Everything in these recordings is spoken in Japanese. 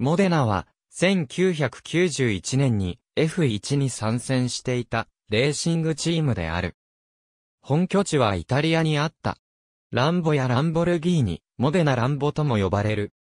モデナは、1991年に F1 に参戦していたレーシングチームである。本拠地はイタリアにあった。ランボやランボルギーニ、モデナランボとも呼ばれる。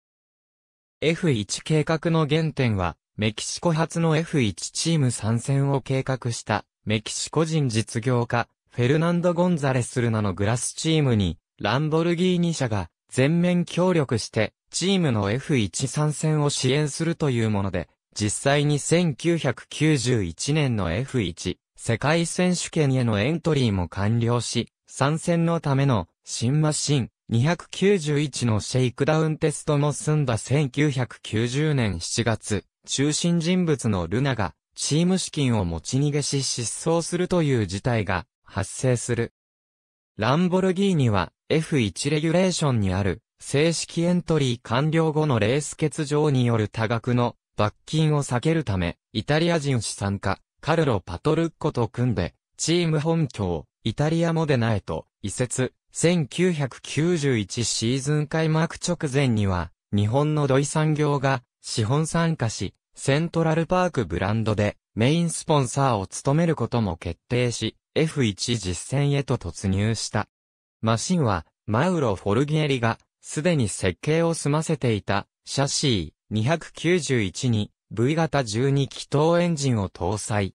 F1 計画の原点は、メキシコ発の F1 チーム参戦を計画した、メキシコ人実業家、フェルナンド・ゴンザレスルナのグラスチームに、ランボルギーニ社が全面協力して、チームの F1 参戦を支援するというもので、実際に1991年の F1 世界選手権へのエントリーも完了し、参戦のための新マシン291のシェイクダウンテストも済んだ1990年7月、中心人物のルナがチーム資金を持ち逃げし失踪するという事態が発生する。ランボルギーニは F1 レギュレーションにある、正式エントリー完了後のレース欠場による多額の罰金を避けるため、イタリア人資産家、カルロ・パトルッコと組んで、チーム本拠イタリアモデナへと移設、1991シーズン開幕直前には、日本の土井産業が資本参加し、セントラルパークブランドでメインスポンサーを務めることも決定し、F1 実践へと突入した。マシンは、マウロ・フォルギエリが、すでに設計を済ませていた、シャシー291に V 型12気筒エンジンを搭載。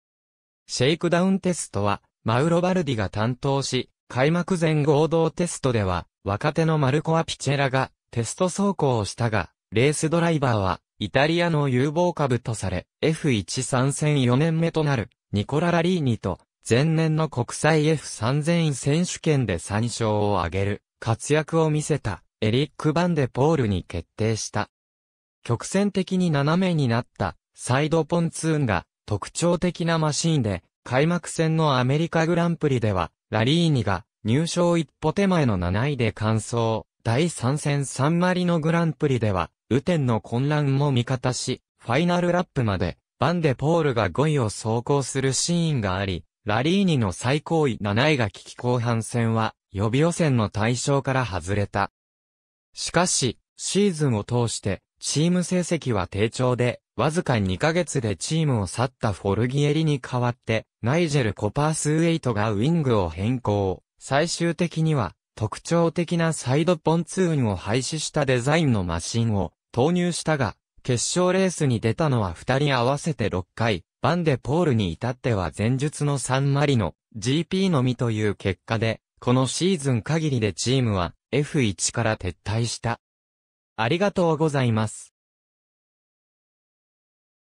シェイクダウンテストは、マウロ・バルディが担当し、開幕前合同テストでは、若手のマルコ・アピチェラがテスト走行をしたが、レースドライバーは、イタリアの有望株とされ、F1 参戦4年目となる、ニコラ・ラリーニと、前年の国際 F3000 選手権で3勝を挙げる活躍を見せたエリック・バンデ・ポールに決定した。曲線的に斜めになったサイドポンツーンが特徴的なマシンで開幕戦のアメリカグランプリではラリーニが入賞一歩手前の7位で完走。第3戦サンマリのグランプリでは、雨天の混乱も味方し、ファイナルラップまで、バンデポールが5位を走行するシーンがあり、ラリーニの最高位7位が危機後半戦は予備予選の対象から外れた。しかし、シーズンを通してチーム成績は低調で、わずか2ヶ月でチームを去ったフォルギエリに代わって、ナイジェル・コパースウェイトがウィングを変更。最終的には、特徴的なサイドポンツーンを廃止したデザインのマシンを投入したが、決勝レースに出たのは2人合わせて6回、バンデポールに至っては前述のサンマリノ、GP のみという結果で、このシーズン限りでチームは F1 から撤退した。ありがとうございます。